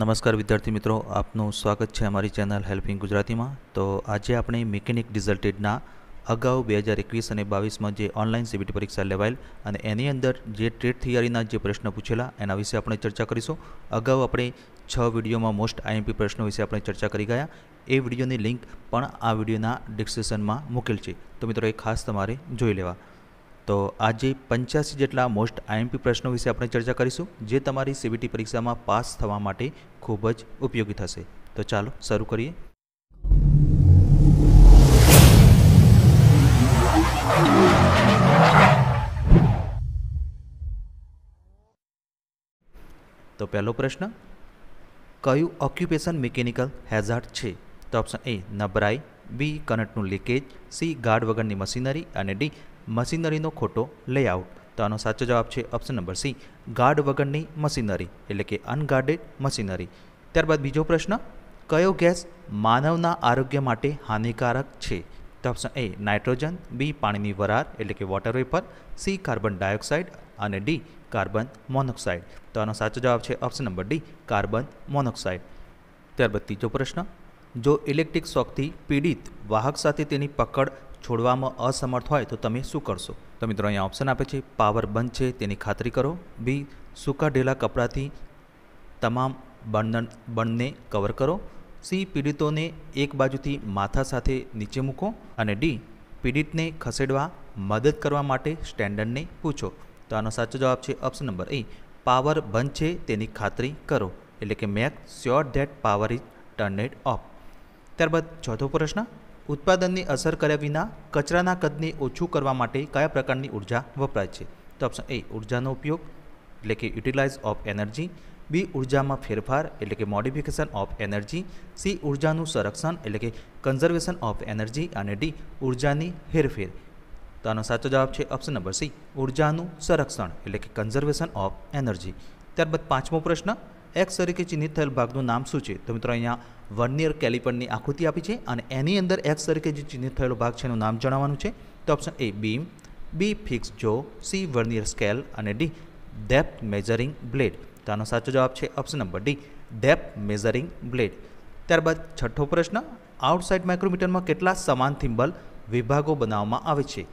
નમસ્કાર વિદ્યાર્થી મિત્રો આપનું સ્વાગત છે અમારી ચેનલ હેલ્પિંગ ગુજરાતીમાં તો આજે આપણે મિકેનિક રિઝલ્ટેડના અગાઉ બે હજાર એકવીસ અને બાવીસમાં જે ઓનલાઈન સીબીટી પરીક્ષા લેવાયેલ અને એની અંદર જે ટ્રેડ થિયરીના જે પ્રશ્નો પૂછેલા એના વિશે આપણે ચર્ચા કરીશું અગાઉ આપણે છ વિડીયોમાં મોસ્ટ આઈએમપી પ્રશ્નો વિશે આપણે ચર્ચા કરી ગયા એ વિડીયોની લિંક પણ આ વિડીયોના ડિસ્ક્રિપ્શનમાં મૂકેલ છે તો મિત્રો એ ખાસ તમારે જોઈ લેવા તો આજે પંચ્યાસી જેટલા મોસ્ટ આઈએમપી પ્રશ્નો વિશે આપણે ચર્ચા કરીશું જે તમારી સીબીટી પરીક્ષામાં પાસ થવા માટે ખૂબ જ ઉપયોગી થશે તો ચાલો શરૂ કરીએ તો પહેલો પ્રશ્ન કયું ઓક્યુપેશન મિકેનિકલ હેઝાર્ડ છે તો ઓપ્શન એ નબરાઈ બી કનટનું લીકેજ સી ગાર્ડ વગરની મશીનરી અને ડી મશીનરીનો ખોટો લેઆઉટ તો આનો સાચો જવાબ છે ઓપ્શન નંબર સી ગાર્ડ વગરની મશીનરી એટલે કે અનગાર્ડેડ મશીનરી ત્યારબાદ બીજો પ્રશ્ન કયો ગેસ માનવના આરોગ્ય માટે હાનિકારક છે તો ઓપ્શન એ નાઇટ્રોજન બી પાણીની વરાર એટલે કે water vapour C carbon dioxide અને ડી કાર્બન મોનોક્સાઇડ તો આનો સાચો જવાબ છે option number D carbon monoxide ત્યારબાદ ત્રીજો પ્રશ્ન જો ઇલેક્ટ્રિક શોકથી પીડિત વાહક સાથે તેની પકડ છોડવામાં અસમર્થ હોય તો તમે શું કરશો તો મિત્રો અહીંયા ઓપ્શન આપે છે પાવર બંધ છે તેની ખાતરી કરો બી સૂકા ઢેલા કપડાંથી તમામ બંધન બંધને કવર કરો સી પીડિતોને એક બાજુથી માથા સાથે નીચે મૂકો અને ડી પીડિતને ખસેડવા મદદ કરવા માટે સ્ટેન્ડર્ડને પૂછો તો આનો સાચો જવાબ છે ઓપ્શન નંબર એ પાવર બંધ છે તેની ખાતરી કરો એટલે કે make sure that power is turned off ત્યારબાદ ચોથો પ્રશ્ન ઉત્પાદનની અસર કર્યા વિના કચરાના કદને ઓછું કરવા માટે કયા પ્રકારની ઉર્જા વપરાય છે તો ઓપ્શન એ ઉર્જાનો ઉપયોગ એટલે કે યુટિલાઇઝ ઓફ એનર્જી બી ઉર્જામાં ફેરફાર એટલે કે મોડિફિકેશન ઓફ એનર્જી સી ઉર્જાનું સંરક્ષણ એટલે કે કન્ઝર્વેશન ઓફ એનર્જી અને ડી ઉર્જાની હેરફેર તો આનો સાચો જવાબ છે ઓપ્શન નંબર સી ઉર્જાનું સંરક્ષણ એટલે કે કન્ઝર્વેશન ઓફ એનર્જી ત્યારબાદ પાંચમો પ્રશ્ન એક્સ તરીકે ચિહ્નિત થયેલ ભાગનું નામ શું છે તો મિત્રો અહીંયા વર્નિયર કેલિપરની આકૃતિ આપી છે અને એની અંદર એક્સ તરીકે જે ચિહ્નિત થયેલો ભાગ છે એનું નામ જણાવવાનું છે તો option A beam B fix jaw C vernier scale અને ડી ડેપ મેઝરિંગ બ્લેડ તો આનો સાચો જવાબ છે option number D depth measuring blade ત્યારબાદ છઠ્ઠો પ્રશ્ન આઉટસાઇડ માઇક્રોમીટરમાં કેટલા સમાન થિમ્બલ વિભાગો બનાવવામાં આવે છે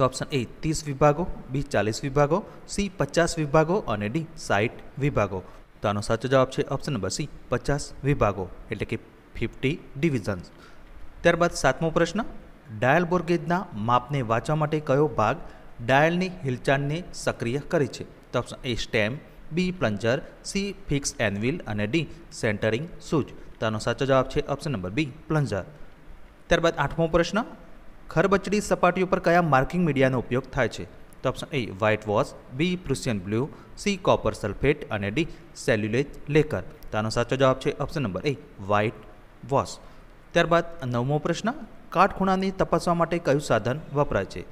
તો ઓપ્શન એ ત્રીસ વિભાગો બી ચાલીસ વિભાગો સી પચાસ વિભાગો અને ડી સાઠ વિભાગો તો આનો સાચો જવાબ છે ઓપ્શન નંબર સી પચાસ વિભાગો એટલે કે ફિફ્ટી ડિવિઝન્સ ત્યારબાદ સાતમો પ્રશ્ન ડાયલ બોર્ગેજના માપને વાંચવા માટે કયો ભાગ ડાયલની હિલચાલને સક્રિય કરે છે તો option A stem B plunger C fix anvil અને ડી સેન્ટરિંગ સૂજ તો આનો સાચો જવાબ છે ઓપ્શન નંબર બી પ્લન્જર ત્યારબાદ આઠમો પ્રશ્ન ખરબચડી સપાટીઓ ઉપર કયા માર્કિંગ મીડિયાનો ઉપયોગ થાય છે તો option A white wash B Prussian blue C copper sulphate અને ડી સેલ્યુલેજ લેકર તો આનો સાચો જવાબ છે option number A white wash ત્યારબાદ નવમો પ્રશ્ન કાટખૂણાની તપાસવા માટે કયું સાધન વપરાય છે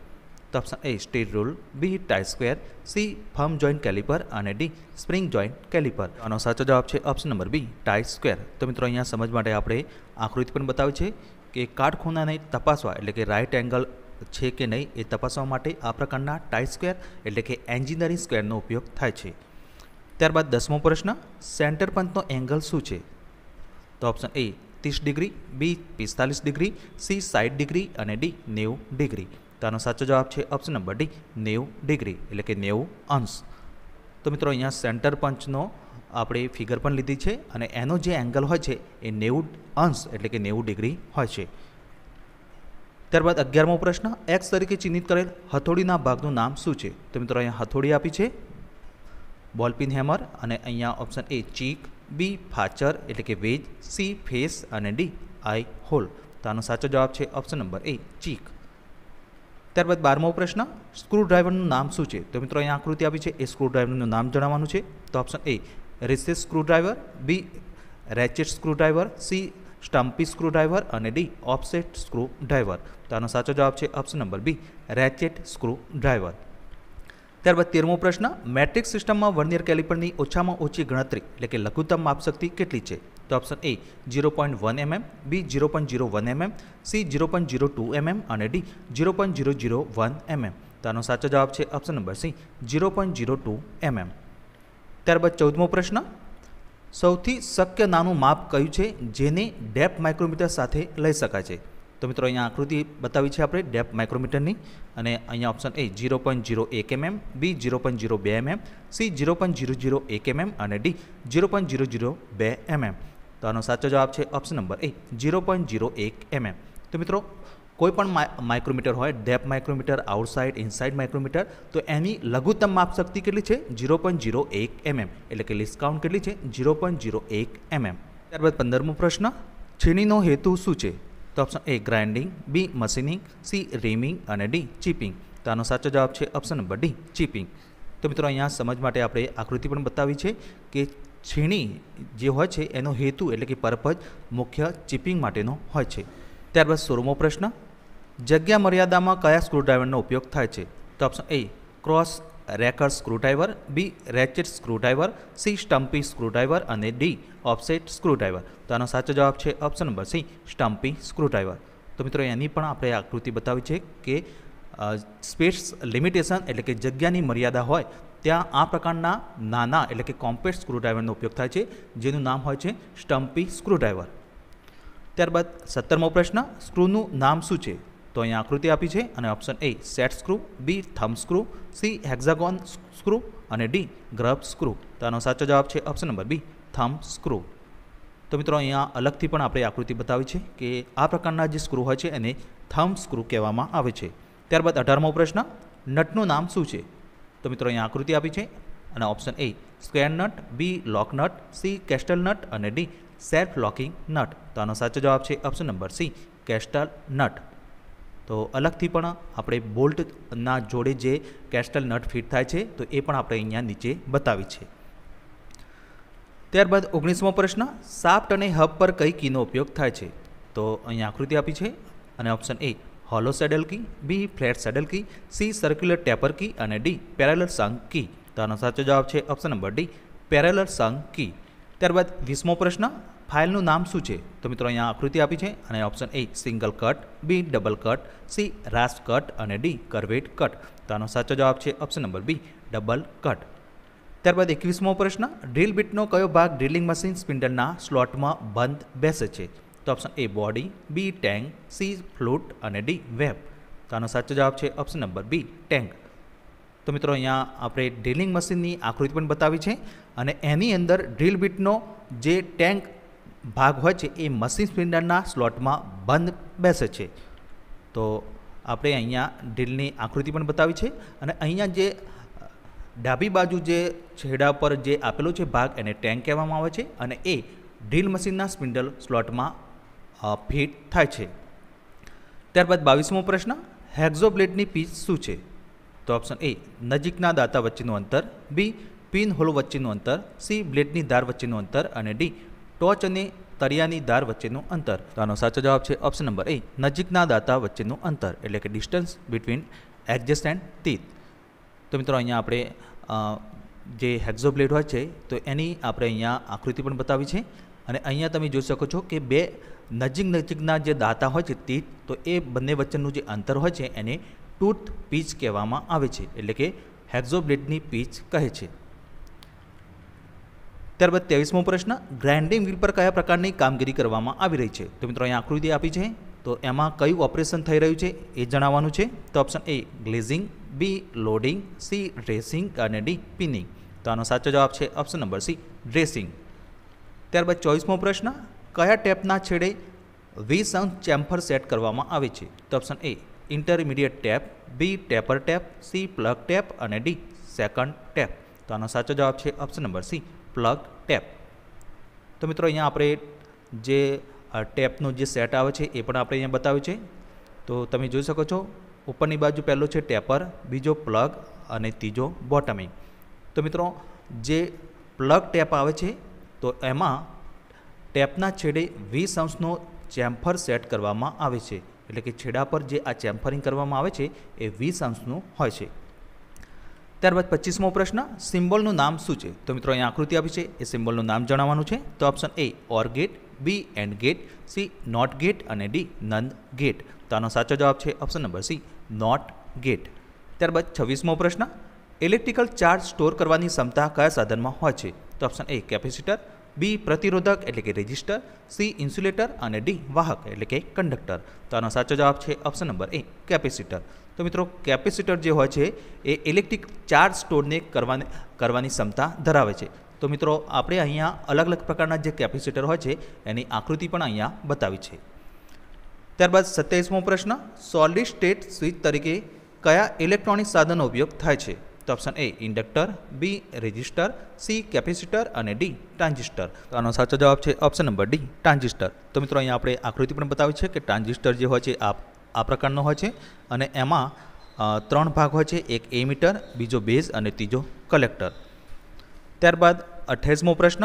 તો option A steel rule B try square C firm joint caliper અને ડી સ્પ્રિંગ જોઈન્ટ કેલિપર આનો સાચો જવાબ છે option number B try square તો મિત્રો અહીંયા સમજ માટે આપણે આકૃતિ પણ બતાવી છે કે કાટખૂણાને તપાસવા એટલે કે રાઇટ એંગલ છે કે નહીં એ તપાસવા માટે આ પ્રકારના ટાઈ સ્ક્વેર એટલે કે એન્જિનિયરિંગ સ્ક્વેરનો ઉપયોગ થાય છે ત્યારબાદ દસમો પ્રશ્ન સેન્ટર પંચનો એંગલ શું છે તો ઓપ્શન એ ત્રીસ ડિગ્રી બી પિસ્તાલીસ ડિગ્રી સી સાઠ ડિગ્રી અને ડી નેવું ડિગ્રી તો આનો સાચો જવાબ છે ઓપ્શન નંબર ડી નેવું ડિગ્રી એટલે કે નેવું અંશ તો મિત્રો અહીંયા સેન્ટર પંચનો આપણે ફિગર પણ લીધી છે અને એનો જે એંગલ હોય છે એ નેવું અંશ એટલે કે નેવું ડિગ્રી હોય છે ત્યારબાદ અગિયારમો પ્રશ્ન એક્સ તરીકે ચિહ્નિત કરેલ હથોડીના ભાગનું નામ શું છે તો મિત્રો અહીંયા હથોડી આપી છે બોલપિન હેમર અને અહીંયા ઓપ્શન એ ચીક બી ફાચર એટલે કે વેજ સી ફેસ અને ડી આઈ હોલ તો આનો સાચો જવાબ છે ઓપ્શન નંબર એ ચીક ત્યારબાદ બારમો પ્રશ્ન સ્ક્રૂડ્રાઈવરનું નામ શું છે તો મિત્રો અહીંયા આકૃતિ આપી છે એ સ્ક્રૂડ્રાઈવરનું નામ જણાવવાનું છે તો option A recess screwdriver B ratchet screwdriver C stumpy screwdriver અને ડી ઓફસેટ સ્ક્રૂડ્રાઈવર તો આનો સાચો જવાબ છે option number B ratchet screwdriver ત્યારબાદ તેરમો પ્રશ્ન મેટ્રિક સિસ્ટમમાં વર્નિયર કેલિપરની ઓછામાં ઓછી ગણતરી એટલે કે લઘુત્તમ માપશક્તિ કેટલી છે તો option A zero point one mm B zero point zero one mm C zero point zero two mm અને D zero point zero zero one mm તો આનો સાચો જવાબ છે option number C zero point zero two mm ત્યારબાદ ચૌદમો પ્રશ્ન સૌથી શક્ય નાનું માપ કયું છે જેને ડેપ માઇક્રોમીટર સાથે લઈ શકાય છે તો મિત્રો અહીંયા આકૃતિ બતાવી છે આપણે ડેપ માઇક્રોમીટરની અને અહીંયા option A zero point zero એક mm B zero point zero બે mm C zero point zero zero એક એમએમ અને D zero point zero zero બે એમએમ તો આનો સાચો જવાબ છે option number A zero point zero એક એમએમ તો મિત્રો કોઈપણ માઇક્રોમીટર હોય depth micrometer outside inside micrometer તો એની લઘુત્તમ માપશક્તિ કેટલી છે ઝીરો પોઈન્ટ ઝીરો એક એમએમ એટલે કે ડિસ્કાઉન્ટ કેટલી છે ઝીરો પોઈન્ટ જીરો એક એમએમ ત્યારબાદ પંદરમો પ્રશ્ન છીણીનો હેતુ શું છે તો option A grinding B machining C reaming અને ડી ચીપિંગ તો આનો સાચો જવાબ છે ઓપ્શન નંબર ડી ચીપિંગ તો મિત્રો અહીંયા સમજ માટે આપણે આકૃતિ પણ બતાવી છે કે છીણી જે હોય છે એનો હેતુ એટલે કે પર્પઝ મુખ્ય ચીપિંગ માટેનો હોય છે ત્યારબાદ સોળમો પ્રશ્ન જગ્યા મર્યાદામાં કયા સ્ક્રૂડ્રાઈવરનો ઉપયોગ થાય છે તો ઓપ્શન એ ક્રોસ રેકર screwdriver B ratchet screwdriver C stumpy screwdriver અને ડી ઓફસેટ સ્ક્રૂડ્રાઈવર તો આનો સાચો જવાબ છે option number C stumpy screwdriver તો મિત્રો એની પણ આપણે આકૃતિ બતાવી છે કે સ્પેસ લિમિટેશન એટલે કે જગ્યાની મર્યાદા હોય ત્યાં આ પ્રકારના નાના એટલે કે કોમ્પેક્ટ સ્ક્રૂડ્રાઈવરનો ઉપયોગ થાય છે જેનું નામ હોય છે સ્ટમ્પી સ્ક્રૂડ્રાઈવર ત્યારબાદ સત્તરમો પ્રશ્ન સ્ક્રૂનું નામ શું છે તો અહીંયા આકૃતિ આપી છે અને option A set screw B thumb screw C hexagon screw અને ડી ગ્રબ સ્ક્રૂ તો આનો સાચો જવાબ છે option number B thumb screw તો મિત્રો અહીંયા અલગથી પણ આપણે આકૃતિ બતાવી છે કે આ પ્રકારના જે સ્ક્રૂ હોય છે એને થમ સ્ક્રૂ કહેવામાં આવે છે ત્યારબાદ અઢારમો પ્રશ્ન નટનું નામ શું છે તો મિત્રો અહીંયા આકૃતિ આપી છે અને option A square nut B lock nut C castle nut અને ડી સેલ્ફ લોકિંગ નટ તો આનો સાચો જવાબ છે option number C castle nut તો અલગથી પણ આપણે બોલ્ટના જોડે જે કેસ્ટલ નટ ફિટ થાય છે તો એ પણ આપણે અહીંયા નીચે બતાવી છે ત્યારબાદ ઓગણીસમો પ્રશ્ન સાફ્ટ અને હબ પર કઈ કીનો ઉપયોગ થાય છે તો અહીં આકૃતિ આપી છે અને option A hollow saddle key B flat saddle key C circular taper key અને ડી પેરેલર સંગ કી તો આનો સાચો જવાબ છે ઓપ્શન નંબર ડી પેરેલર સંગ કી ત્યારબાદ વીસમો પ્રશ્ન ફાઇલનું નામ શું છે તો મિત્રો અહીંયા આકૃતિ આપી છે અને option A single cut B double cut C rasp cut અને ડી કરવેટ કટ તો આનો સાચો જવાબ છે option number B double cut ત્યારબાદ એકવીસમો પ્રશ્ન ડ્રીલ બીટનો કયો ભાગ ડ્રીલિંગ મશીન સ્પિન્ડલના સ્લોટમાં બંધ બેસે છે તો option A body B tang C flute અને ડી વેબ તો આનો સાચો જવાબ છે ઓપ્શન નંબર બી ટેન્ક તો મિત્રો અહીંયા આપણે ડ્રિલિંગ મશીનની આકૃતિ પણ બતાવી છે અને એની અંદર ડ્રીલ બીટનો જે ટેન્ક ભાગ હોય છે એ મશીન સિલિન્ડરના સ્લોટમાં બંધ બેસે છે તો આપણે અહીંયા ડ્રીલની આકૃતિ પણ બતાવી છે અને અહીંયા જે ડાબી બાજુ જે છેડા પર જે આપેલો છે ભાગ એને ટેન્ક કહેવામાં આવે છે અને એ ડ્રીલ મશીનના સ્પિન્ડલ સ્લોટમાં ફિટ થાય છે ત્યારબાદ બાવીસમો પ્રશ્ન હેક્ઝો બ્લેડની પીચ શું છે તો ઓપ્શન એ નજીકના દાંતા વચ્ચેનું અંતર બી પિન હોલ વચ્ચેનું અંતર સી બ્લેડની ધાર વચ્ચેનું અંતર અને ડી ટોચ અને તરિયાની ધાર વચ્ચેનું અંતર તો આનો સાચો જવાબ છે ઓપ્શન નંબર એ નજીકના દાતા વચ્ચેનું અંતર એટલે કે distance between adjust and teeth તો મિત્રો અહીંયા આપણે જે હેક્ઝોબ્લેડ હોય છે તો એની આપણે અહીંયા આકૃતિ પણ બતાવી છે અને અહીંયા તમે જોઈ શકો છો કે બે નજીક નજીકના જે દાતા હોય છે તીત તો એ બંને વચ્ચેનું જે અંતર હોય છે એને ટૂથ પીચ કહેવામાં આવે છે એટલે કે હેક્ઝોબ્લેડની પીચ કહે છે ત્યારબાદ ત્રેવીસમો પ્રશ્ન ગ્રાઇન્ડિંગ વ્હીલ પર કયા પ્રકારની કામગીરી કરવામાં આવી રહી છે તો મિત્રો અહીંયા આકૃતિ આપી છે તો એમાં કયું ઓપરેશન થઈ રહ્યું છે એ જણાવવાનું છે તો option A glazing B loading C dressing અને ડી પિનિંગ તો આનો સાચો જવાબ છે ઓપ્શન નંબર સી ડ્રેસિંગ ત્યારબાદ ચોવીસમો પ્રશ્ન કયા ટેપના છેડે વીસ અંક ચેમ્ફર સેટ કરવામાં આવે છે તો option A intermediate tap B taper tap C plug tap અને ડી સેકન્ડ ટેપ તો આનો સાચો જવાબ છે option number C plug tap તો મિત્રો અહીંયા આપણે જે ટેપનું જે સેટ આવે છે એ પણ આપણે અહીંયા બતાવ્યું છે તો તમે જોઈ શકો છો ઉપરની બાજુ પહેલો છે ટેપર બીજો પ્લગ અને ત્રીજો બોટમિંગ તો મિત્રો જે પ્લગ ટેપ આવે છે તો એમાં ટેપના છેડે વીસ અંશનો ચેમ્ફર સેટ કરવામાં આવે છે એટલે કે છેડા પર જે આ ચેમ્ફરિંગ કરવામાં આવે છે એ વીસ અંશનું હોય છે ત્યારબાદ પચીસમો પ્રશ્ન સિમ્બોલનું નામ શું છે તો મિત્રો અહીંયા આકૃતિ આપી છે એ સિમ્બોલનું નામ જણાવવાનું છે તો option A or gate B and gate C not gate અને ડી નંદ ગેટ તો આનો સાચો જવાબ છે option number C not gate ત્યારબાદ છવ્વીસમો પ્રશ્ન ઇલેક્ટ્રિકલ ચાર્જ સ્ટોર કરવાની ક્ષમતા કયા સાધનમાં હોય છે તો ઓપ્શન એ કેપેસિટર બી પ્રતિરોધક એટલે કે રેઝિસ્ટર સી ઇન્સ્યુલેટર અને ડી વાહક એટલે કે કંડક્ટર તો આનો સાચો જવાબ છે ઓપ્શન નંબર એ કેપેસિટર તો મિત્રો કેપેસિટર જે હોય છે એ ઇલેક્ટ્રિક ચાર્જ સ્ટોરને કરવાની કરવાની ક્ષમતા ધરાવે છે તો મિત્રો આપણે અહીંયા અલગ અલગ પ્રકારના જે કેપેસિટર હોય છે એની આકૃતિ પણ અહીંયા બતાવી છે ત્યારબાદ સત્યાવીસમો પ્રશ્ન સોલિડ સ્ટેટ સ્વિચ તરીકે કયા ઇલેક્ટ્રોનિક સાધનનો ઉપયોગ થાય છે તો option A inductor B resistor C capacitor અને ડી ટ્રાન્ઝિસ્ટર તો આનો સાચો જવાબ છે ઓપ્શન નંબર ડી ટ્રાન્ઝિસ્ટર તો મિત્રો અહીંયા આપણે આકૃતિ પણ બતાવી છે કે ટ્રાન્ઝિસ્ટર જે હોય છે આ આ પ્રકારનો હોય છે અને એમાં ત્રણ ભાગ હોય છે એક એમીટર બીજો બેઝ અને ત્રીજો કલેક્ટર ત્યારબાદ અઠ્યાસમો પ્રશ્ન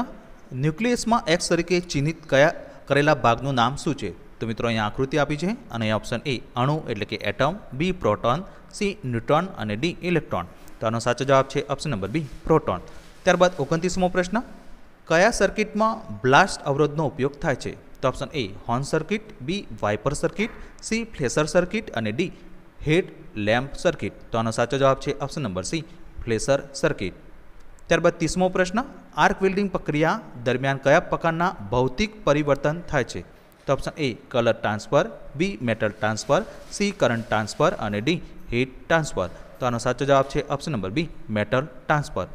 ન્યુક્લિયસમાં એક્સ તરીકે ચિહ્નિત કયા કરેલા ભાગનું નામ શું છે તો મિત્રો અહીંયા આકૃતિ આપી છે અને ઓપ્શન એ અણુ એટલે કે atom B proton C neutron અને ડી ઇલેક્ટ્રોન તો આનો સાચો જવાબ છે ઓપ્શન નંબર બી પ્રોટોન ત્યારબાદ ઓગણત્રીસમો પ્રશ્ન કયા સર્કિટમાં બ્લાસ્ટ અવરોધનો ઉપયોગ થાય છે તો option A horn circuit B wiper circuit C flasher circuit અને ડી હેડ લેમ્પ સર્કિટ તો આનો સાચો જવાબ છે option number C flasher circuit ત્યારબાદ ત્રીસમો પ્રશ્ન આર્ક વેલ્ડિંગ પ્રક્રિયા દરમિયાન કયા પ્રકારના ભૌતિક પરિવર્તન થાય છે તો option A colour transfer B metal transfer C current transfer અને ડી હીટ ટ્રાન્સફર તો આનો સાચો જવાબ છે option number B metal transfer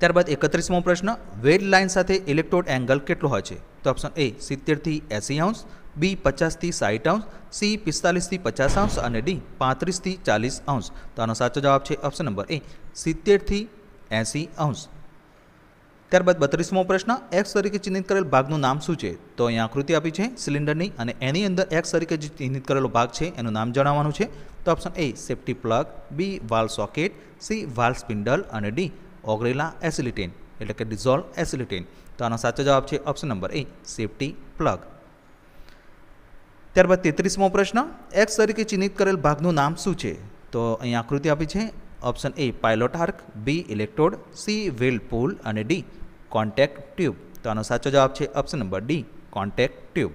ત્યારબાદ એકત્રીસમો પ્રશ્ન વેડ લાઇન સાથે ઇલેક્ટ્રોડ એંગલ કેટલો હોય છે તો ઓપ્શન એ સિત્તેરથી એંસી અંશ બી પચાસથી સાઠ અંશ સી પિસ્તાલીસથી પચાસ અંશ અને ડી પાંત્રીસથી ચાલીસ અંશ તો આનો સાચો જવાબ છે ઓપ્શન નંબર એ સિત્તેરથી એંસી અંશ ત્યારબાદ બત્રીસમો પ્રશ્ન એક્સ તરીકે ચિહ્નિત કરેલ ભાગનું નામ શું છે તો અહીંયા આકૃતિ આપી છે સિલિન્ડરની અને એની અંદર એક્સ તરીકે જે ચિહ્નિત કરેલો ભાગ છે એનું નામ જણાવવાનું છે તો option A safety plug B valve socket C valve spindle અને ડી ઓગરેલા એસિલિટેન એટલે કે ડિઝોલ્વ એસિલિટેન તો આનો સાચો જવાબ છે option number A safety plug ત્યારબાદ તેત્રીસમો પ્રશ્ન એક્સ તરીકે ચિહ્નિત કરેલ ભાગનું નામ શું છે તો અહીં આકૃતિ આપી છે option A pilot arc B electrode C wheel pull અને ડી કોન્ટેક્ટ ટ્યુબ તો આનો સાચો જવાબ છે option number D contact tube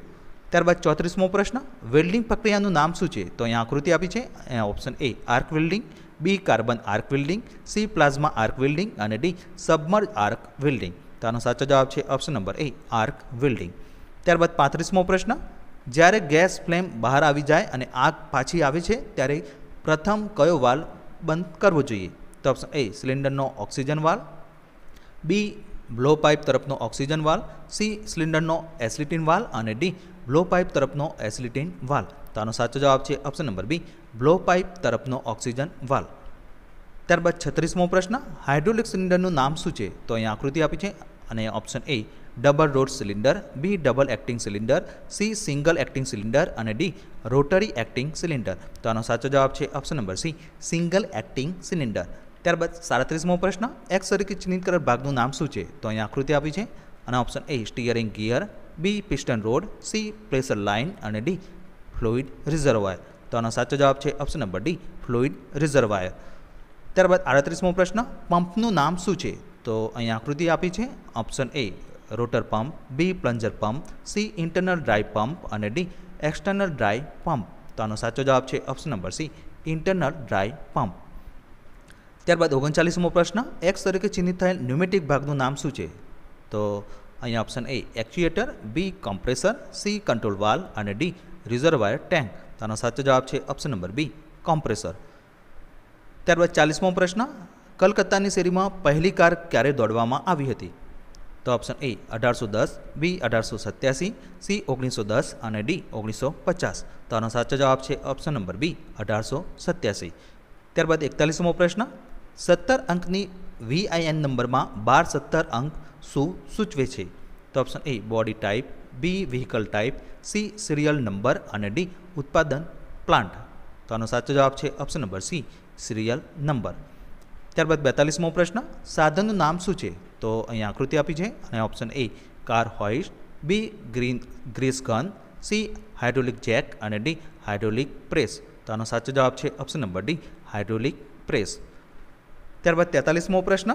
ત્યારબાદ ચોત્રીસમો પ્રશ્ન વેલ્ડિંગ પ્રક્રિયાનું નામ શું છે તો અહીંયા આકૃતિ આપી છે option A arc welding B carbon arc welding C plasma arc welding અને ડી સબમર્જ આર્ક વેલ્ડિંગ તો આનો સાચો જવાબ છે option number A arc welding ત્યારબાદ પાંત્રીસમો પ્રશ્ન જ્યારે ગેસ ફ્લેમ બહાર આવી જાય અને આગ પાછી આવે છે ત્યારે પ્રથમ કયો વાલ બંધ કરવો જોઈએ તો ઓપ્શન એ સિલિન્ડરનો oxygen valve B blow pipe તરફનો ઓક્સિજન વાલ સી સિલિન્ડરનો એસિલિટીન વાલ અને ડી બ્લો પાઇપ તરફનો એસિલિટીન વાલ તો આનો સાચો જવાબ છે option number B blow pipe તરફનો ઓક્સિજન વાલ ત્યારબાદ છત્રીસમો પ્રશ્ન હાઇડ્રોલિક સિલિન્ડરનું નામ શું છે તો અહીં આકૃતિ આપી છે અને option A double rod cylinder B double acting cylinder C single acting cylinder અને ડી રોટરી એક્ટિંગ સિલિન્ડર તો આનો સાચો જવાબ છે option number C single acting cylinder ત્યારબાદ સાડત્રીસમો પ્રશ્ન એક્સ તરીકે ચિહ્નિત કરેલ ભાગનું નામ શું છે તો અહીં આકૃતિ આપી છે અને option A steering gear B piston rod C pressure line અને ડી ફ્લુઇડ રિઝર્વાયર તો આનો સાચો જવાબ છે option number D fluid reservoir ત્યારબાદ આડત્રીસમો પ્રશ્ન પંપનું નામ શું છે તો અહીંયા આકૃતિ આપી છે option A rotor pump B plunger pump C internal dry pump અને ડી એક્સટર્નલ ડ્રાય પંપ તો આનો સાચો જવાબ છે option number C internal dry pump ત્યારબાદ ઓગણચાલીસમો પ્રશ્ન એક્સ તરીકે ચિહ્નિત થયેલ ન્યુમેટિક ભાગનું નામ શું છે તો અહીંયા option A actuator B compressor C control valve અને ડી રિઝર્વાયર ટેન્ક તો આનો સાચો જવાબ છે ઓપ્શન નંબર બી કોમ્પ્રેસર ત્યારબાદ ચાલીસમો પ્રશ્ન કલકત્તાની શેરીમાં પહેલી કાર ક્યારે દોડવામાં આવી હતી તો ઓપ્શન એ અઢારસો દસ બી અઢારસો સત્યાસી સી ઓગણીસો દસ અને ડી ઓગણીસો પચાસ તો આનો સાચો જવાબ છે ઓપ્શન નંબર બી અઢારસો સત્યાસી ત્યારબાદ એકતાલીસમો પ્રશ્ન સત્તર અંકની વીઆઈએન નંબરમાં બાર સત્તર અંક શું સૂચવે છે તો option A body type B vehicle type C serial number અને ડી ઉત્પાદન પ્લાન્ટ તો આનો સાચો જવાબ છે option number C serial number ત્યારબાદ બેતાલીસમો પ્રશ્ન સાધનનું નામ શું છે તો અહીં આકૃતિ આપી છે અને option A car hoist B green grease gun C hydraulic jack અને ડી હાઇડ્રોલિક પ્રેસ તો આનો સાચો જવાબ છે option number D hydraulic press ત્યારબાદ તેતાલીસમો પ્રશ્ન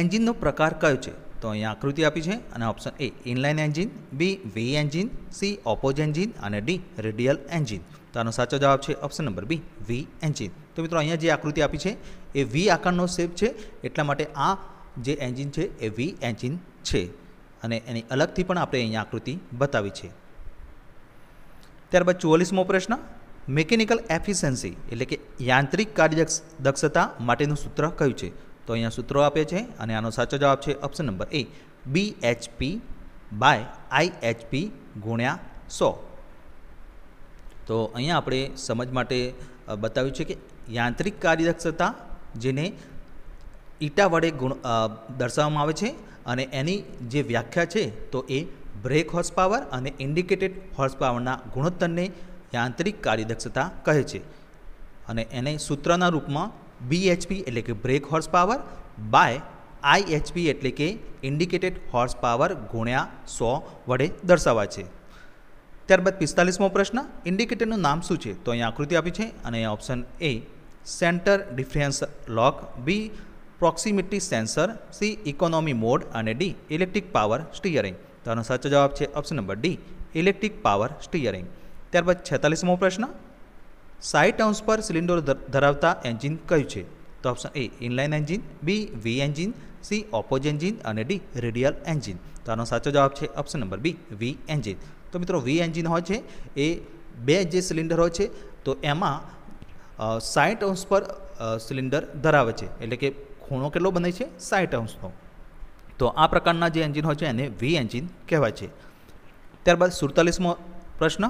એન્જિનનો પ્રકાર કયો છે તો અહીં આકૃતિ આપી છે અને option A inline engine B V engine C opposed engine અને ડી રેડિયલ એન્જિન તો આનો સાચો જવાબ છે option number B V engine તો મિત્રો અહીંયા જે આકૃતિ આપી છે એ વી આકારનો શેપ છે એટલા માટે આ જે એન્જિન છે એ વી એન્જિન છે અને એની અલગથી પણ આપણે અહીંયા આકૃતિ બતાવી છે ત્યારબાદ ચુવાલીસમો પ્રશ્ન મિકેનિકલ એફિશિયન્સી એટલે કે યાંત્રિક કાર્ય દક્ષતા માટેનું સૂત્ર કયું છે તો અહીંયા સૂત્રો આપે છે અને આનો સાચો જવાબ છે option number A B HP by I HP ગુણ્યા સો તો અહીંયા આપણે સમજ માટે બતાવ્યું છે કે યાંત્રિક કાર્યદક્ષતા જેને ઈટા વડે ગુણ દર્શાવવામાં આવે છે અને એની જે વ્યાખ્યા છે તો એ બ્રેક હોર્સ પાવર અને ઇન્ડિકેટેડ હોર્સ પાવરના ગુણોત્તરને યાંત્રિક કાર્યદક્ષતા કહે છે અને એને સૂત્રના રૂપમાં બીએચપી એટલે કે brake horse power by IHP એટલે કે ઇન્ડિકેટેડ હોર્સ પાવર ગુણ્યા સો વડે દર્શાવાય છે ત્યારબાદ પિસ્તાલીસમો પ્રશ્ન ઇન્ડિકેટરનું નામ શું છે તો અહીંયા આકૃતિ આપી છે અને અહીંયા option A centre difference lock B proximity sensor C economy mode અને ડી ઇલેક્ટ્રિક પાવર સ્ટીયરિંગ તો આનો સાચો જવાબ છે option number D electric power steering ત્યારબાદ છેતાલીસમો પ્રશ્ન સાઈટ અંશ પર સિલિન્ડર ધરાવતા એન્જિન કયું છે તો option A inline engine B V engine C opposed engine અને ડી રેડિયલ એન્જિન તો આનો સાચો જવાબ છે option number B V engine તો મિત્રો વી એન્જિન હોય છે એ બે જે સિલિન્ડર હોય છે તો એમાં સાઠ અંશ પર સિલિન્ડર ધરાવે છે એટલે કે ખૂણો કેટલો બને છે સાઠ અંશનો તો આ પ્રકારના જે એન્જિન હોય છે એને વી એન્જિન કહેવાય છે ત્યારબાદ સુડતાલીસમો પ્રશ્ન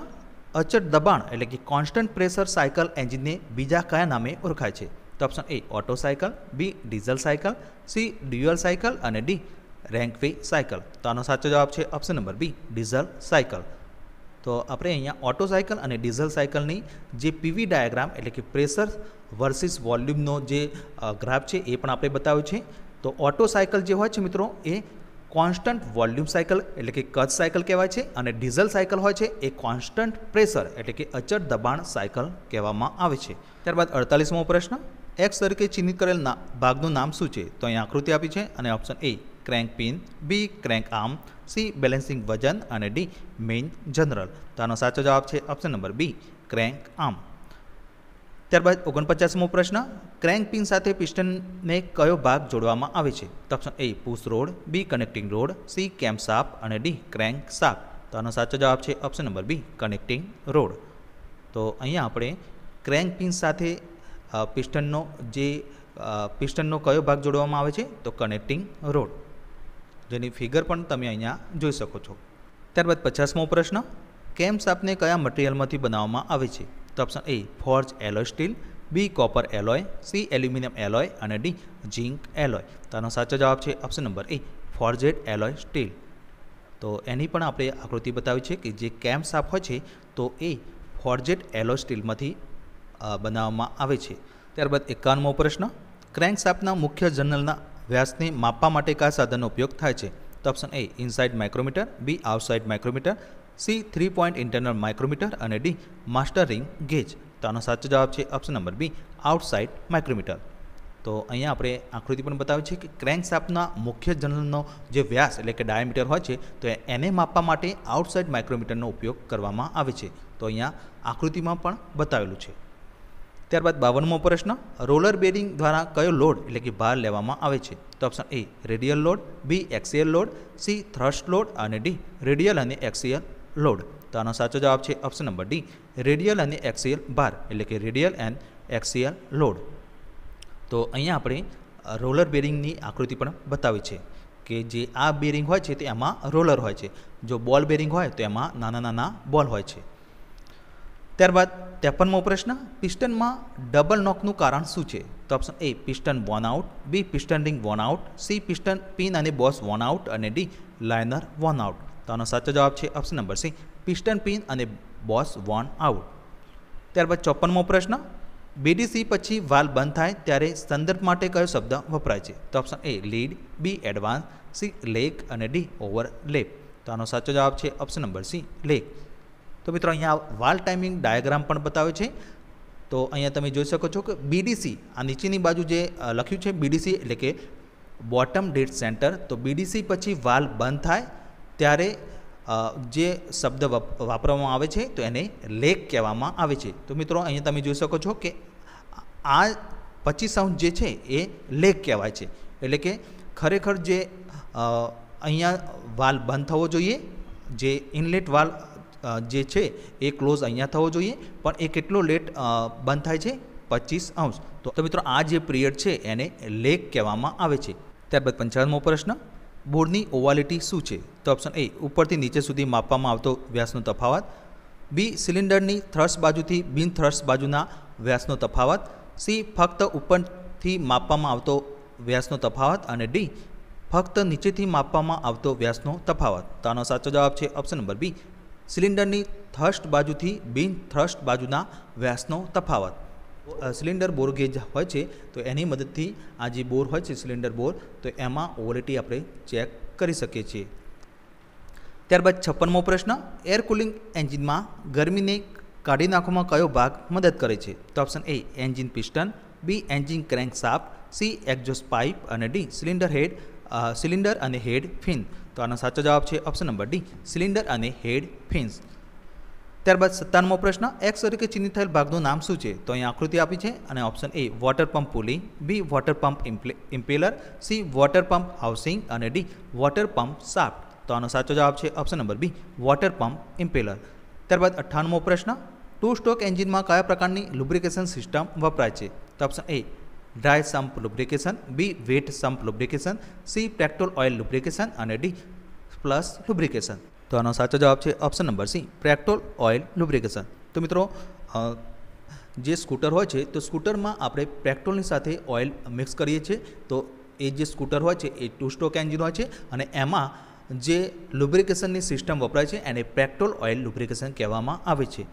અચળ દબાણ એટલે કે કોન્સ્ટન્ટ પ્રેશર સાયકલ એન્જિનને બીજા કયા નામે ઓળખાય છે તો option A Otto cycle B diesel cycle C dual cycle અને ડી રેન્કવે સાયકલ તો આનો સાચો જવાબ છે option number B diesel cycle તો આપણે અહીંયા ઓટો સાયકલ અને ડીઝલ સાયકલની જે પીવી ડાયાગ્રામ એટલે કે પ્રેશર વર્સિસ વોલ્યુમનો જે ગ્રાફ છે એ પણ આપણે બતાવ્યું છે તો ઓટો સાયકલ જે હોય છે મિત્રો એ કોન્સ્ટન્ટ વોલ્યુમ સાયકલ એટલે કે કચ્છ સાયકલ કહેવાય છે અને ડીઝલ સાયકલ હોય છે એ કોન્સ્ટન્ટ પ્રેશર એટલે કે અચળ દબાણ સાયકલ કહેવામાં આવે છે ત્યારબાદ અડતાલીસમો પ્રશ્ન એક્સ તરીકે ચિહ્નિત કરેલના ભાગનું નામ શું છે તો અહીં આકૃતિ આપી છે અને option A crank pin B crank arm C balancing વજન અને ડી મેઇન જનરલ તો આનો સાચો જવાબ છે option number B crank arm ત્યારબાદ ઓગણપચાસમો પ્રશ્ન ક્રેન્ક પિન સાથે પિસ્ટનને કયો ભાગ જોડવામાં આવે છે તો option A push rod B connecting rod C camshaft અને ડી ક્રેન્ક સાપ તો આનો સાચો જવાબ છે option number B connecting rod તો અહીંયા આપણે ક્રેન્ક પિન સાથે પિસ્ટનનો જે પિસ્ટનનો કયો ભાગ જોડવામાં આવે છે તો કનેક્ટિંગ રોડ જેની ફિગર પણ તમે અહીંયા જોઈ શકો છો ત્યારબાદ પચાસમો પ્રશ્ન કેમ સાપને કયા મટીરિયલમાંથી બનાવવામાં આવે છે તો option A forge alloy steel B copper alloy C aluminium alloy અને ડી ઝીંક એલોય તો આનો સાચો જવાબ છે option number A forged alloy steel તો એની પણ આપણે આકૃતિ બતાવી છે કે જે કેમ્પ સાફ હોય છે તો એ ફોર્જેડ એલો સ્ટીલમાંથી બનાવવામાં આવે છે ત્યારબાદ એકાવનમો પ્રશ્ન ક્રેન્ક સાપના મુખ્ય જનરલના વ્યાસને માપવા માટે કયા સાધનનો ઉપયોગ થાય છે તો option A inside micrometer B outside micrometer C three point internal micrometer અને ડી માસ્ટર રિંગ ગેજ તો આનો સાચો જવાબ છે option number B outside micrometer તો અહીંયા આપણે આકૃતિ પણ બતાવી છે કે ક્રેન્ક સાપના મુખ્ય જનરલનો જે વ્યાસ એટલે કે ડાયામીટર હોય છે તો એને માપવા માટે આઉટસાઇડ માઇક્રોમીટરનો ઉપયોગ કરવામાં આવે છે તો અહીંયા આકૃતિમાં પણ બતાવેલું છે ત્યારબાદ બાવનમો પ્રશ્ન રોલર બેરિંગ દ્વારા કયો લોડ એટલે કે ભાર લેવામાં આવે છે તો option A radial load B axial load C thrust load અને ડી રેડિયલ અને એક્સિયલ લોડ તો આનો સાચો જવાબ છે ઓપ્શન નંબર ડી રેડિયલ અને એક્સિયલ બાર એટલે કે રેડિયલ એન્ડ એક્સિયલ લોડ તો અહીંયા આપણે રોલર બેરિંગની આકૃતિ પણ બતાવી છે કે જે આ બેરિંગ હોય છે તે એમાં રોલર હોય છે જો બોલ બેરિંગ હોય તો એમાં નાના નાના બોલ હોય છે ત્યારબાદ ત્રેપનમો પ્રશ્ન પિસ્ટનમાં ડબલ નોકનું કારણ શું છે તો option A piston worn out B piston ring worn out C piston pin અને બોસ વોન આઉટ અને ડી લાઇનર વોન આઉટ તો આનો સાચો જવાબ છે option number C piston pin અને બોસ વોન આઉટ ત્યારબાદ ચોપનમો પ્રશ્ન બીડીસી પછી વાલ બંધ થાય ત્યારે સંદર્ભ માટે કયો શબ્દ વપરાય છે તો option A lead B advance C lag અને ડી ઓવર લેપ તો આનો સાચો જવાબ છે ઓપ્શન નંબર સી લેક તો મિત્રો અહીંયા વાલ ટાઈમિંગ ડાયાગ્રામ પણ બતાવે છે તો અહીંયા તમે જોઈ શકો છો કે બીડીસી આ નીચેની બાજુ જે લખ્યું છે બીડીસી એટલે કે બોટમ ડેટ સેન્ટર તો બીડીસી પછી વાલ બંધ થાય ત્યારે જે શબ્દ વાપરવામાં આવે છે તો એને લેક કહેવામાં આવે છે તો મિત્રો અહીંયા તમે જોઈ શકો છો કે આ પચીસ સાઉન્ડ જે છે એ લેક કહેવાય છે એટલે કે ખરેખર જે અહીંયા વાલ બંધ થવો જોઈએ જે ઇનલેટ વાલ જે છે એ ક્લોઝ અહીંયા થવો જોઈએ પણ એ કેટલો લેટ બંધ થાય છે પચીસ અંશ તો મિત્રો આ જે પિરિયડ છે એને લેક કહેવામાં આવે છે ત્યારબાદ પંચાવનમો પ્રશ્ન બોર્ડની ઓવાલિટી શું છે તો ઓપ્શન એ ઉપરથી નીચે સુધી માપવામાં આવતો વ્યાસનો તફાવત બી સિલિન્ડરની થ્રસ બાજુથી બિન થ્રસ બાજુના વ્યાસનો તફાવત સી ફક્ત ઉપરથી માપવામાં આવતો વ્યાસનો તફાવત અને ડી ફક્ત નીચેથી માપવામાં આવતો વ્યાસનો તફાવત તો આનો સાચો જવાબ છે ઓપ્શન નંબર બી સિલિન્ડરની થ્રસ્ટ બાજુથી બિન થ્રસ્ટ બાજુના વ્યાસનો તફાવત સિલિન્ડર બોરગેજ હોય છે તો એની મદદથી આ જે બોર હોય છે સિલિન્ડર બોર તો એમાં ઓવલિટી આપણે ચેક કરી શકીએ છીએ ત્યારબાદ છપ્પનમો પ્રશ્ન એર કુલિંગ એન્જિનમાં ગરમીને કાઢી નાખવામાં કયો ભાગ મદદ કરે છે તો option A engine piston B engine crank crankshaft C exhaust pipe અને ડી સિલિન્ડર હેડ સિલિન્ડર અને હેડ ફિન તો આનો સાચો જવાબ છે ઓપ્શન નંબર ડી સિલિન્ડર અને હેડ ફિન્સ ત્યારબાદ સત્તાણમો પ્રશ્ન એક્સ તરીકે ચિહ્નિત થયેલ ભાગનું નામ શું છે તો અહીં આકૃતિ આપી છે અને option A water pump pulley B water pump impeller C water pump housing અને ડી વોટર પંપ સાફ્ટ તો આનો સાચો જવાબ છે option number B water pump impeller ત્યારબાદ અઠ્ઠાણમો પ્રશ્ન ટુ સ્ટોક એન્જિનમાં કયા પ્રકારની લુબ્રિકેશન સિસ્ટમ વપરાય છે તો option A dry sump lubrication B wet sump lubrication C petrol oil lubrication અને ડી પ્લસ લુબ્રિકેશન તો આનો સાચો જવાબ છે option number C petrol oil lubrication તો મિત્રો જે સ્કૂટર હોય છે તો સ્કૂટરમાં આપણે પેટ્રોલની સાથે ઓઇલ મિક્સ કરીએ છીએ તો એ જે સ્કૂટર હોય છે એ ટુ સ્ટોક એન્જિન હોય છે અને એમાં જે લુબ્રિકેશનની સિસ્ટમ વપરાય છે એને પેટ્રોલ ઓઇલ લુબ્રિકેશન કહેવામાં આવે છે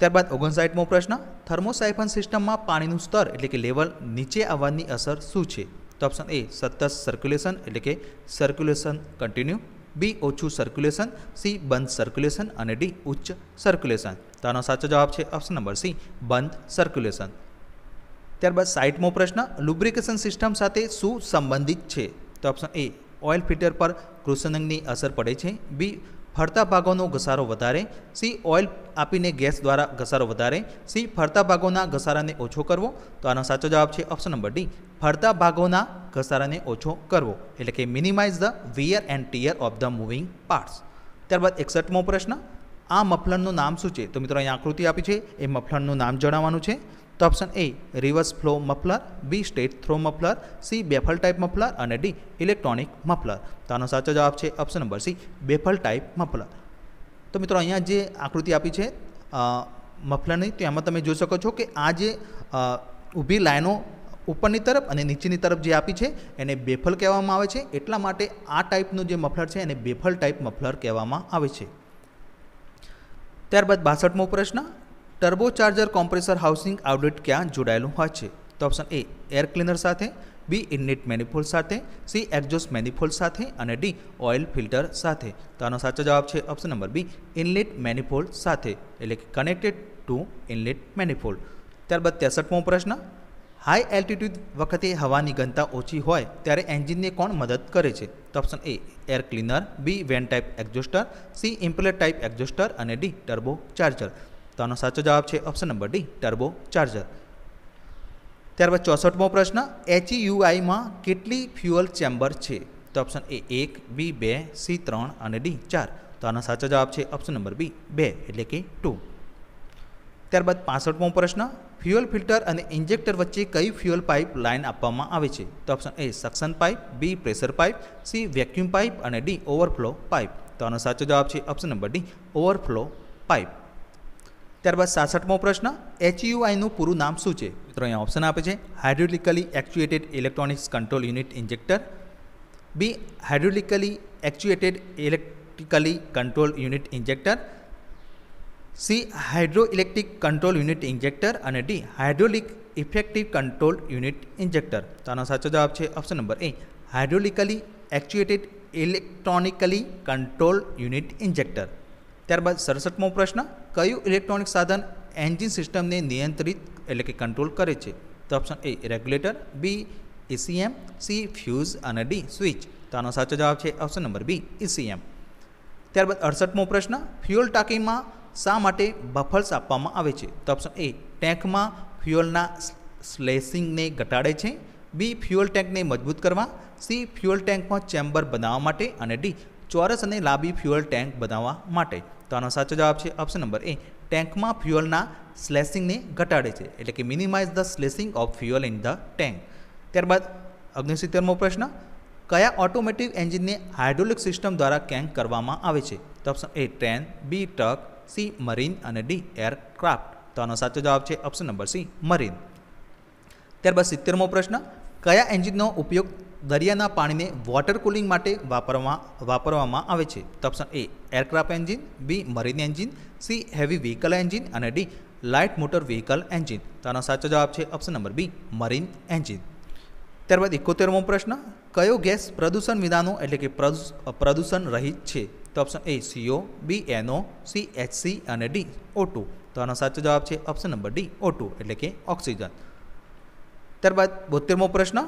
ત્યારબાદ ઓગણસાઠમો પ્રશ્ન થર્મોસાઇફન સિસ્ટમમાં પાણીનું સ્તર એટલે કે લેવલ નીચે આવવાની અસર શું છે તો ઓપ્શન એ સતત સર્ક્યુલેશન એટલે કે સર્ક્યુલેશન કન્ટિન્યુ બી ઓછું સર્ક્યુલેશન સી બંધ સર્ક્યુલેશન અને ડી ઉચ્ચ સર્ક્યુલેશન તો આનો સાચો જવાબ છે ઓપ્શન નંબર સી બંધ સર્ક્યુલેશન ત્યારબાદ સાઇટમો પ્રશ્ન લુબ્રિકેશન સિસ્ટમ સાથે શું સંબંધિત છે તો ઓપ્શન એ ઓઇલ ફિલ્ટર પર કૃષ્ણંગની અસર પડે છે બી ફરતા ભાગોનો ઘસારો વધારે સી ઓઇલ આપીને ગેસ દ્વારા ઘસારો વધારે સી ફરતા ભાગોના ઘસારાને ઓછો કરવો તો આનો સાચો જવાબ છે ઓપ્શન નંબર ડી ફરતા ભાગોના ઘસારાને ઓછો કરવો એટલે કે minimize the wear and tear of the moving parts ત્યારબાદ એકસઠમો પ્રશ્ન આ મફલનનું નામ શું છે તો મિત્રો અહીં આકૃતિ આપી છે એ મફલનનું નામ જણાવવાનું છે તો option A reverse flow muffler B straight through muffler C baffle type muffler અને ડી ઇલેક્ટ્રોનિક મફલર તો આનો સાચો જવાબ છે option number C baffle type muffler તો મિત્રો અહીંયા જે આકૃતિ આપી છે મફલરની તો એમાં તમે જોઈ શકો છો કે આ જે ઊભી લાઈનો ઉપરની તરફ અને નીચેની તરફ જે આપી છે એને બેફલ કહેવામાં આવે છે એટલા માટે આ ટાઈપનું જે મફલર છે એને બેફલ ટાઈપ મફલર કહેવામાં આવે છે ત્યારબાદ બાસઠમો પ્રશ્ન ટર્બોચાર્જર કોમ્પ્રેસર હાઉસિંગ આઉટલેટ ક્યાં જોડાયેલું હોય છે તો ઓપ્શન એ એર ક્લીનર સાથે બી ઇનલેટ મેનિફોલ્ડ સાથે સી એક્ઝોસ્ટ મેનિફોલ્ડ સાથે અને ડી ઓઇલ ફિલ્ટર સાથે તો આનો સાચો જવાબ છે option number B inlet manifold સાથે એટલે કે કનેક્ટેડ ટુ ઇનલેટ મેનિફોલ્ડ ત્યારબાદ ત્રેસઠમો પ્રશ્ન હાઈ એલ્ટિટ્યૂડ વખતે હવાની ઘનતા ઓછી હોય ત્યારે એન્જિનને કોણ મદદ કરે છે તો option A air cleaner B vane type exhauster C impeller type exhauster અને ડી ટર્બો ચાર્જર તો આનો સાચો જવાબ છે option number D turbocharger ત્યારબાદ ચોસઠમો પ્રશ્ન એચયુઆઈમાં કેટલી ફ્યુઅલ ચેમ્બર છે તો ઓપ્શન એ એક બી બે સી ત્રણ અને ડી ચાર તો આનો સાચો જવાબ છે ઓપ્શન નંબર બી બે એટલે કે ટુ ત્યારબાદ પાસઠમો પ્રશ્ન ફ્યુઅલ ફિલ્ટર અને ઇન્જેક્ટર વચ્ચે કઈ ફ્યુઅલ પાઇપ લાઇન આપવામાં આવે છે તો option A suction pipe B pressure pipe C vacuum pipe અને ડી ઓવરફ્લો પાઇપ તો આનો સાચો જવાબ છે option number D overflow pipe ત્યારબાદ સાસઠમો પ્રશ્ન એચયુઆઈનું પૂરું નામ શું છે મિત્રો અહીંયા ઓપ્શન આપે છે hydraulically actuated electronics control unit injector B hydraulically actuated electrically control unit injector C hydro electric control unit injector અને D hydraulic effective control unit injector તો આનો સાચો જવાબ છે option number A hydraulically actuated electronically control unit injector ત્યારબાદ સડસઠમો પ્રશ્ન કયું ઇલેક્ટ્રોનિક સાધન એન્જિન સિસ્ટમને નિયંત્રિત એટલે કે કંટ્રોલ કરે છે તો option A regulator B ECM e C fuse અને ડી સ્વિચ તો આનો સાચો જવાબ છે option number B ECM e ત્યારબાદ અડસઠમો પ્રશ્ન ફ્યુઅલ ટાંકીમાં શા માટે બફલ્સ આપવામાં આવે છે તો ઓપ્શન એ ટેન્કમાં ફ્યુઅલના સ્લેસિંગને ઘટાડે છે બી ફ્યુઅલ ટેન્કને મજબૂત કરવા સી ફ્યુઅલ ટેન્કમાં ચેમ્બર બનાવવા માટે અને ડી ચોરસ અને લાંબી ફ્યુઅલ ટેન્ક બનાવવા માટે તો આનો સાચો જવાબ છે ઓપ્શન નંબર એ ટેન્કમાં ફ્યુઅલના સ્લેસિંગને ઘટાડે છે એટલે કે minimize the sloshing of fuel in the tank ત્યારબાદ અગ્નિસિત્તેરમો પ્રશ્ન કયા ઓટોમેટિક એન્જિનને હાઇડ્રોલિક સિસ્ટમ દ્વારા કેન્ક કરવામાં આવે છે તો option A train B truck C marine અને ડી એરક્રાફ્ટ તો આનો સાચો જવાબ છે ઓપ્શન નંબર સી મરીન ત્યારબાદ સિત્તેરમો પ્રશ્ન કયા એન્જિનનો ઉપયોગ દરિયાના પાણીને વોટર કુલિંગ માટે વાપરવામાં વાપરવામાં આવે છે option A aircraft engine B marine engine C heavy vehicle engine અને D light motor vehicle engine તો આનો સાચો જવાબ છે option number B marine engine ત્યારબાદ એકોતેરમો પ્રશ્ન કયો ગેસ પ્રદૂષણ વિનાનો એટલે કે પ્રદૂષણ રહિત છે તો option A CO B NO C H C અને ડી ઓ ટુ તો આનો સાચો જવાબ છે option number D O two એટલે કે ઓક્સિજન ત્યારબાદ બોતેરમો પ્રશ્ન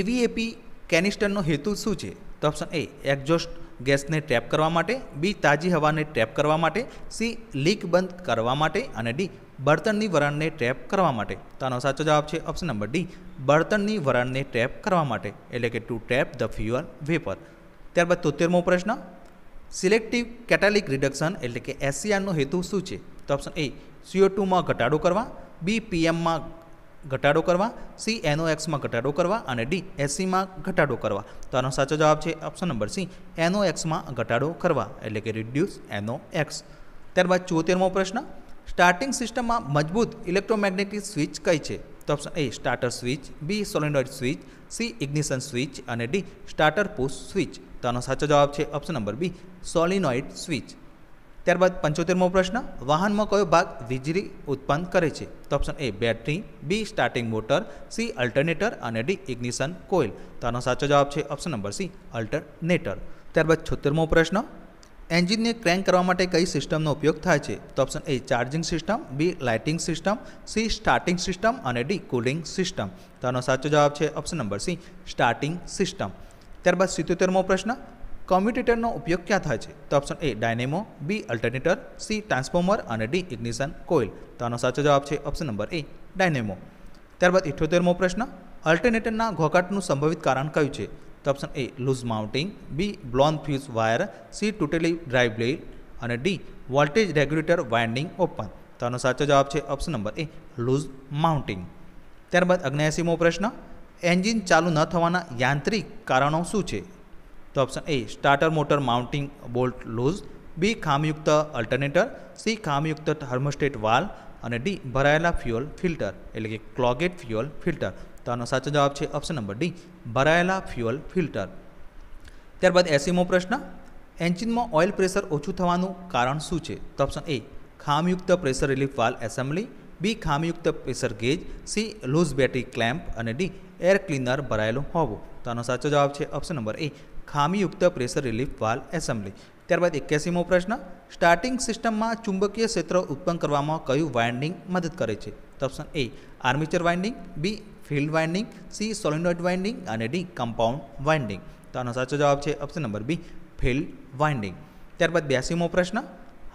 એવીએપી કેનિસ્ટરનો હેતુ શું છે તો ઓપ્શન એ એક્ઝોસ્ટ ગેસને ટ્રેપ કરવા માટે બી તાજી હવાને ટ્રેપ કરવા માટે સી લીક બંધ કરવા માટે અને ડી બળતણની વરાળને ટ્રેપ કરવા માટે તો આનો સાચો જવાબ છે ઓપ્શન નંબર ડી બળતણની વરાળને ટ્રેપ કરવા માટે એટલે કે to trap the fuel vapour ત્યારબાદ તોતેરમો પ્રશ્ન સિલેક્ટિવ કેટાલિક રિડક્શન એટલે કે એસસીઆરનો હેતુ શું છે તો ઓપ્શન એ સીઓ ટુમાં ઘટાડો કરવા બી પીએમમાં ઘટાડો કરવા સી એનો એક્સમાં ઘટાડો કરવા અને ડી એસસીમાં ઘટાડો કરવા તો આનો સાચો જવાબ છે ઓપ્શન નંબર સી એનો એક્સમાં ઘટાડો કરવા એટલે કે રિડ્યુસ એનો એક્સ ત્યારબાદ ચોતેરમો પ્રશ્ન સ્ટાર્ટિંગ સિસ્ટમમાં મજબૂત ઇલેક્ટ્રોમેગ્નેટિક સ્વિચ કઈ છે તો option A starter switch B solenoid switch C ignition switch અને ડી સ્ટાર્ટર પુશ સ્વિચ તો આનો સાચો જવાબ છે option number B solenoid switch ત્યારબાદ પંચોતેરમો પ્રશ્ન વાહનમાં કયો ભાગ વીજળી ઉત્પન્ન કરે છે તો option A battery B starting motor C alternator અને ડી ઇગ્નિશન કોઇલ તો આનો સાચો જવાબ છે ઓપ્શન નંબર સી અલ્ટરનેટર ત્યારબાદ છોતેરમો પ્રશ્ન એન્જિનને ક્રેન્ક કરવા માટે કઈ સિસ્ટમનો ઉપયોગ થાય છે તો option A charging system B lighting system C starting system અને ડી કુલિંગ સિસ્ટમ તો આનો સાચો જવાબ છે option number C starting system ત્યારબાદ સિત્યોતેરમો પ્રશ્ન કોમ્યુટેટરનો ઉપયોગ ક્યાં થાય છે તો option A dynamo B alternator C transformer અને ડી ઇગ્નિશન કોઇલ તો આનો સાચો જવાબ છે ઓપ્શન નંબર એ ડાયનેમો ત્યારબાદ ઇઠ્યોતેરમો પ્રશ્ન અલ્ટરનેટરના ઘોઘાટનું સંભવિત કારણ કયું છે તો option A loose mounting B blown fuse wire C તૂટેલી ડ્રાઇવ બ્લેડ અને D voltage regulator winding open તો આનો સાચો જવાબ છે option number A loose mounting ત્યારબાદ અગ્નેસીમો પ્રશ્ન એન્જિન ચાલુ ન થવાના યાંત્રિક કારણો શું છે તો option A starter motor mounting bolt loose B ખામયુક્ત અલ્ટરનેટર સી ખામયુક્ત થર્મોસ્ટેટ વાલ અને ડી ભરાયેલા ફ્યુઅલ ફિલ્ટર એટલે કે ક્લોગેટ ફ્યુઅલ ફિલ્ટર તો આનો સાચો જવાબ છે ઓપ્શન નંબર ડી ભરાયેલા ફ્યુઅલ ફિલ્ટર ત્યારબાદ એસીમો પ્રશ્ન એન્જિનમાં ઓઇલ પ્રેશર ઓછું થવાનું કારણ શું છે તો ઓપ્શન એ ખામયુક્ત pressure relief valve assembly B ખામયુક્ત pressure gauge C loose battery clamp અને ડી એર ક્લીનર ભરાયેલું હોવું તો આનો સાચો જવાબ છે ઓપ્શન નંબર એ ખામીયુક્ત પ્રેશર રિલીફ વાલ એસેમ્બલી ત્યારબાદ એક્યાસીમો પ્રશ્ન સ્ટાર્ટિંગ સિસ્ટમમાં ચુંબકીય ક્ષેત્ર ઉત્પન્ન કરવામાં કયું વાઇન્ડિંગ મદદ કરે છે તો option A armature winding B field winding C solenoid winding અને ડી કમ્પાઉન્ડ વાઇન્ડિંગ તો આનો સાચો જવાબ છે option number B field winding ત્યારબાદ બ્યાસીમો પ્રશ્ન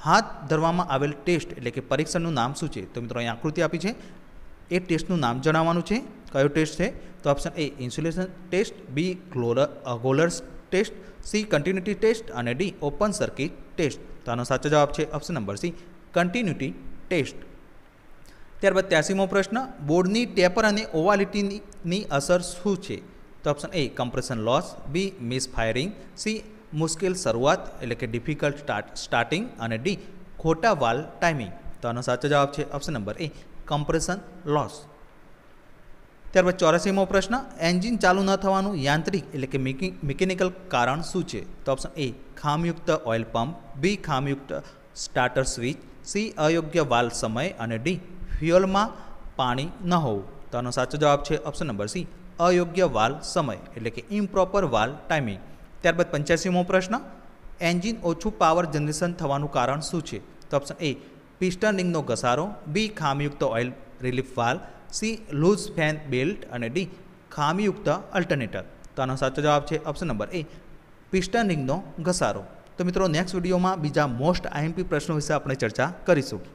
હાથ ધરવામાં આવેલ ટેસ્ટ એટલે કે પરીક્ષણનું નામ શું છે તો મિત્રો અહીં આકૃતિ આપી છે એ ટેસ્ટનું નામ જણાવવાનું છે કયો ટેસ્ટ છે તો option A insulation test B ગ્લોર ગોલર્સ ટેસ્ટ સી કન્ટિન્યુટી ટેસ્ટ અને ડી ઓપન સર્કિટ ટેસ્ટ તો આનો સાચો જવાબ છે option number C continuity test ત્યારબાદ ત્યાસીમો પ્રશ્ન બોર્ડની ટેપર અને ઓવાલિટીની અસર શું છે તો option A compression loss B misfiring C મુશ્કેલ શરૂઆત એટલે કે ડિફિકલ્ટ સ્ટાર્ટ સ્ટાર્ટિંગ અને ડી ખોટા વાલ ટાઈમિંગ તો આનો સાચો જવાબ છે option number A compression loss ત્યારબાદ ચોરાસીમો પ્રશ્ન એન્જિન ચાલુ ન થવાનું યાંત્રિક એટલે કે મિકેનિકલ કારણ શું છે તો ઓપ્શન એ ખામયુક્ત ઓઇલ પંપ બી ખામયુક્ત સ્ટાર્ટર સ્વિચ સી અયોગ્ય વાલ સમય અને ડી ફ્યુઅલમાં પાણી ન હોવું તો આનો સાચો જવાબ છે ઓપ્શન નંબર સી અયોગ્ય વાલ સમય એટલે કે ઇમ્પ્રોપર વાલ ટાઈમિંગ ત્યારબાદ પંચ્યાસીમો પ્રશ્ન એન્જિન ઓછું પાવર જનરેશન થવાનું કારણ શું છે તો ઓપ્શન એ પિસ્ટન રિંગનો ઘસારો બી ખામયુક્ત oil relief valve C loose fan belt અને ડી ખામીયુક્ત અલ્ટરનેટર તો આનો સાચો જવાબ છે ઓપ્શન નંબર એ પિસ્ટન રિંગનો ઘસારો તો મિત્રો નેક્સ્ટ વિડીયોમાં બીજા મોસ્ટ આઈએમપી પ્રશ્નો વિશે આપણે ચર્ચા કરીશું